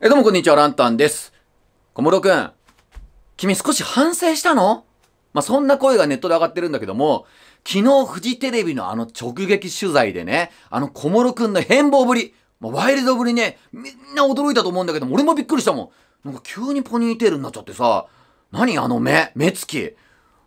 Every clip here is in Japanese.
え、どうもこんにちは、ランタンです。小室くん、君少し反省したのまあ、そんな声がネットで上がってるんだけども、昨日フジテレビのあの直撃取材でね、あの小室くんの変貌ぶり、まあ、ワイルドぶりね、みんな驚いたと思うんだけども、俺もびっくりしたもん。なんか急にポニーテールになっちゃってさ、何あの目、目つき。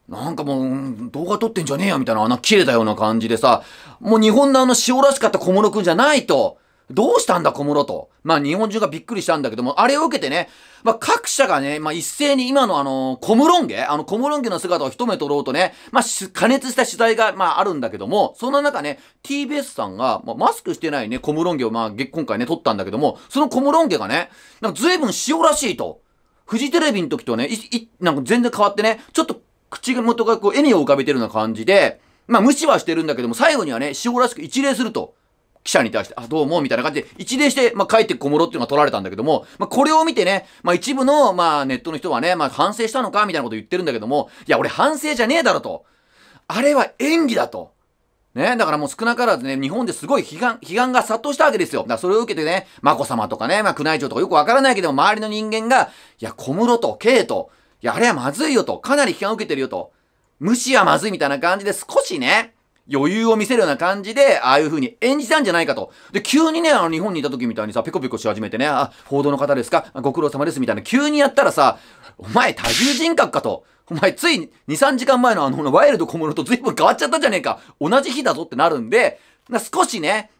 なんかもう、動画撮ってんじゃねえよみたいな穴切れたような感じでさ、もう日本のあの塩らしかった小室くんじゃないと、どうしたんだ小室と。まあ日本中がびっくりしたんだけども、あれを受けてね、まあ各社がね、まあ一斉に今のあの、小室ん家あの小室ん家の姿を一目撮ろうとね、まあ加熱した取材がまああるんだけども、そんな中ね、TBS さんが、まあ、マスクしてないね、小室ん家をまあ今回ね、撮ったんだけども、その小室ん家がね、なんか随分塩らしいと。フジテレビの時とね、い、い、なんか全然変わってね、ちょっと口元がこう、絵に浮かべてるような感じで、まあ、無視はしてるんだけども、最後にはね、塩らしく一礼すると。記者に対して、あ、どうも、みたいな感じで、一礼して、まあ、帰ってこもろっていうのが取られたんだけども、まあ、これを見てね、まあ、一部の、まあ、ネットの人はね、まあ、反省したのか、みたいなこと言ってるんだけども、いや、俺反省じゃねえだろと。あれは演技だと。ね、だからもう少なからずね、日本ですごい悲願、悲願が殺到したわけですよ。だからそれを受けてね、眞子さまとかね、まあ、宮内庁とかよくわからないけども、周りの人間が、いや、小室と、圭と、や、あれはまずいよと、かなり批判を受けてるよと、無視はまずいみたいな感じで少しね、余裕を見せるような感じで、ああいう風に演じたんじゃないかと。で、急にね、あの、日本にいた時みたいにさ、ペコペコし始めてね、あ、報道の方ですかご苦労様です、みたいな、急にやったらさ、お前、多重人格かと。お前、つい2、3時間前のあの、ワイルド小室と随分変わっちゃったじゃねえか。同じ日だぞってなるんで、少しね、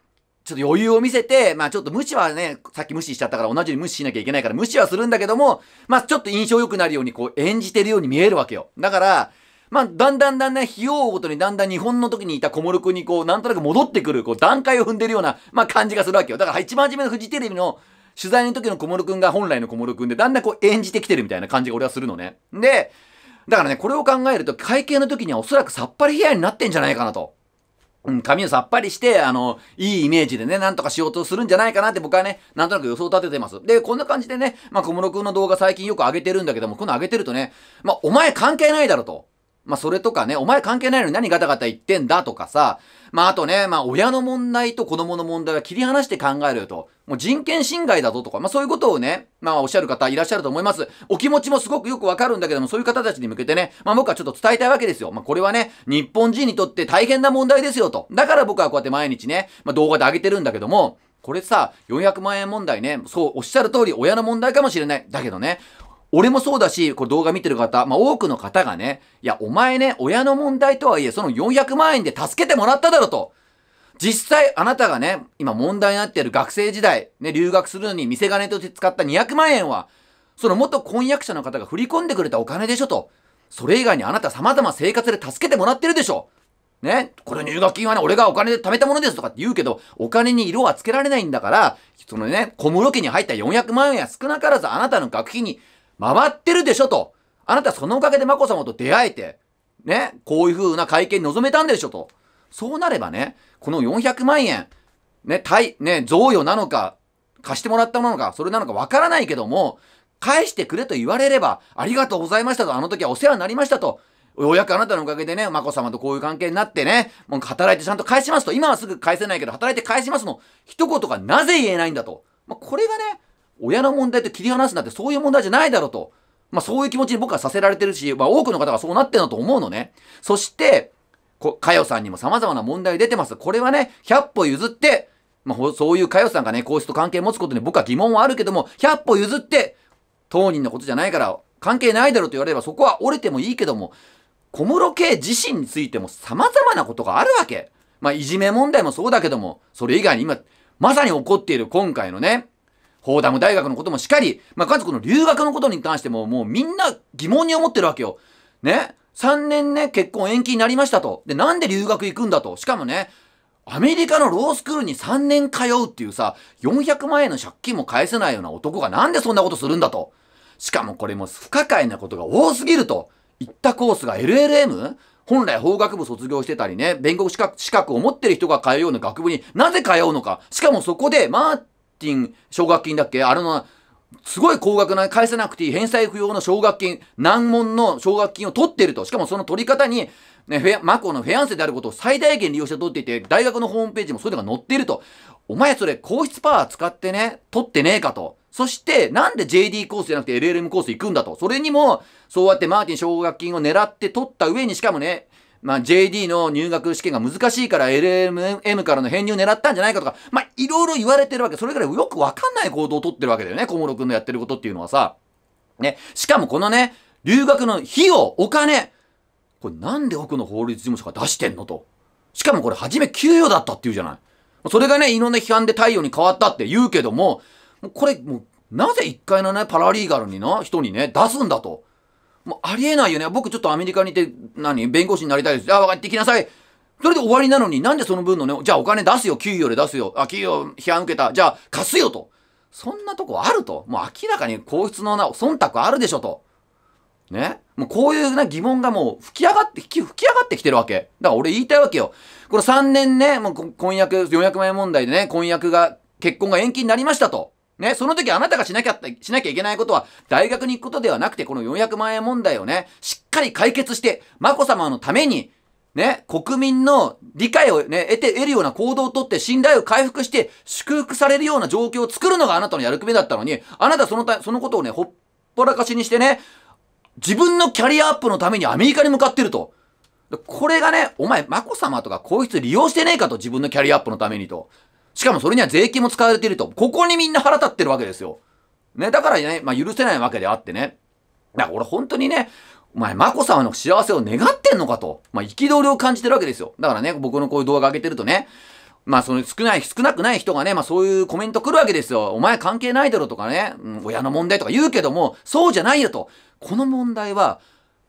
ちょっと余裕を見せて、まあちょっと無視はね、さっき無視しちゃったから同じように無視しなきゃいけないから無視はするんだけども、まあちょっと印象良くなるようにこう演じてるように見えるわけよ。だから、まあだんだんだんだん日を追うごとにだんだん日本の時にいた小室君にこうなんとなく戻ってくるこう段階を踏んでるような、まあ感じがするわけよ。だから一番初めのフジテレビの取材の時の小室君が本来の小室君でだんだんこう演じてきてるみたいな感じが俺はするのね。で、だからね、これを考えると会計の時にはおそらくさっぱり部屋になってんじゃないかなと。うん、髪をさっぱりして、あの、いいイメージでね、なんとかしようとするんじゃないかなって僕はね、なんとなく予想立ててます。で、こんな感じでね、まあ、小室くんの動画最近よく上げてるんだけども、この上げてるとね、まあ、お前関係ないだろと。まあ、それとかね、お前関係ないのに何ガタガタ言ってんだとかさ、まあ、あとね、まあ、親の問題と子供の問題は切り離して考えると、もう人権侵害だぞとか、まあ、そういうことをね、まあ、おっしゃる方いらっしゃると思います。お気持ちもすごくよくわかるんだけども、そういう方たちに向けてね、まあ、僕はちょっと伝えたいわけですよ。まあ、これはね、日本人にとって大変な問題ですよと。だから僕はこうやって毎日ね、まあ、動画で上げてるんだけども、これさ、400万円問題ね、そうおっしゃる通り親の問題かもしれない。だけどね、俺もそうだし、これ動画見てる方、まあ、多くの方がね、いや、お前ね、親の問題とはいえ、その400万円で助けてもらっただろと。実際、あなたがね、今問題になっている学生時代、ね、留学するのに見せ金として使った200万円は、その元婚約者の方が振り込んでくれたお金でしょと。それ以外にあなた様々生活で助けてもらってるでしょ。ね、これ入学金はね、俺がお金で貯めたものですとかって言うけど、お金に色はつけられないんだから、そのね、小室家に入った400万円は少なからずあなたの学費に回ってるでしょと。あなたそのおかげで眞子さまと出会えて、ね、こういう風な会見に臨めたんでしょと。そうなればね、この400万円、ね、対、ね、贈与なのか、貸してもらったものか、それなのかわからないけども、返してくれと言われれば、ありがとうございましたと、あの時はお世話になりましたと、ようやくあなたのおかげでね、眞子さまとこういう関係になってね、もう働いてちゃんと返しますと、今はすぐ返せないけど、働いて返しますの、一言がなぜ言えないんだと。まあ、これがね、親の問題と切り離すなんてそういう問題じゃないだろうと。まあそういう気持ちに僕はさせられてるし、まあ多くの方がそうなってるのと思うのね。そして、こかよさんにも様々な問題出てます。これはね、100歩譲って、まあそういうかよさんがね、皇室と関係持つことに僕は疑問はあるけども、100歩譲って、当人のことじゃないから関係ないだろうと言われればそこは折れてもいいけども、小室圭自身についても様々なことがあるわけ。まあいじめ問題もそうだけども、それ以外に今、まさに起こっている今回のね、フォーダム大学のこともしかり、まあ、かつこの留学のことに関しても、もうみんな疑問に思ってるわけよ。ね。3年ね、結婚延期になりましたと。で、なんで留学行くんだと。しかもね、アメリカのロースクールに3年通うっていうさ、400万円の借金も返せないような男がなんでそんなことするんだと。しかもこれも不可解なことが多すぎると。行ったコースが LLM? 本来法学部卒業してたりね、弁護士資格を持ってる人が通うような学部になぜ通うのか。しかもそこで、まあ、金、奨学金だっけあれの、すごい高額な、返せなくていい返済不要の奨学金、難問の奨学金を取ってると。しかもその取り方に、ね、フェマコのフェアンセであることを最大限利用して取っていて、大学のホームページもそういうのが載っていると。お前それ、皇室パワー使ってね、取ってねえかと。そして、なんで JD コースじゃなくて LLM コース行くんだと。それにも、そうやってマーティン奨学金を狙って取った上に、しかもね、まあ、JD の入学試験が難しいから LMM からの編入狙ったんじゃないかとか、まあ、いろいろ言われてるわけ。それぐらいよくわかんない行動をとってるわけだよね。小室くんのやってることっていうのはさ。ね。しかもこのね、留学の費用、お金。これなんで奥の法律事務所が出してんのと。しかもこれ初め給与だったっていうじゃない。それがね、いろんな批判で太陽に変わったって言うけども、もこれ、もう、なぜ一回のね、パラリーガルにな、人にね、出すんだと。もうありえないよね。僕ちょっとアメリカにいて、何弁護士になりたいです。あ、分かってきなさい。それで終わりなのに、なんでその分のね、じゃあお金出すよ、給与で出すよ。あ、給与批判受けた。じゃあ貸すよと。そんなとこあると。もう明らかに皇室のな、忖度あるでしょと。ね。もうこういうな疑問がもう吹き上がって、吹き上がってきてるわけ。だから俺言いたいわけよ。この3年ね、もう婚約、400万円問題でね、婚約が、結婚が延期になりましたと。ね、その時あなたがしなきゃ、しなきゃいけないことは、大学に行くことではなくて、この400万円問題をね、しっかり解決して、眞子さまのために、ね、国民の理解をね、得て、得るような行動をとって、信頼を回復して、祝福されるような状況を作るのがあなたのやる目だったのに、あなたそのた、そのことをね、ほっぽらかしにしてね、自分のキャリアアップのためにアメリカに向かってると。これがね、お前、眞子さまとか皇室利用してねえかと、自分のキャリアアップのためにと。しかもそれには税金も使われていると。ここにみんな腹立ってるわけですよ。ね、だからね、まあ許せないわけであってね。だから俺本当にね、お前、眞子さまの幸せを願ってんのかと。まあ憤りを感じてるわけですよ。だからね、僕のこういう動画上げてるとね、まあその少ない、少なくない人がね、まあそういうコメント来るわけですよ。お前関係ないだろとかね、うん、親の問題とか言うけども、そうじゃないよと。この問題は、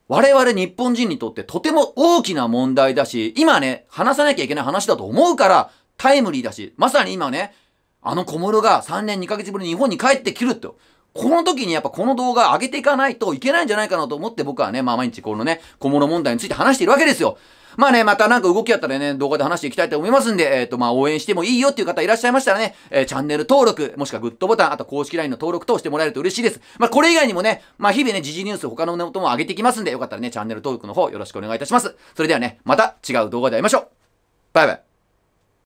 我々日本人にとってとても大きな問題だし、今ね、話さなきゃいけない話だと思うから、タイムリーだし、まさに今ね、あの小室が3年2ヶ月ぶりに日本に帰ってきると。この時にやっぱこの動画上げていかないといけないんじゃないかなと思って僕はね、まあ毎日このね、小室問題について話しているわけですよ。まあね、またなんか動きあったらね、動画で話していきたいと思いますんで、えっ、ー、と、まあ応援してもいいよっていう方いらっしゃいましたらね、えー、チャンネル登録、もしくはグッドボタン、あと公式 LINE の登録等してもらえると嬉しいです。まあこれ以外にもね、まあ日々ね、時事ニュース他のことも上げていきますんで、よかったらね、チャンネル登録の方よろしくお願いいたします。それではね、また違う動画で会いましょう。バイバイ。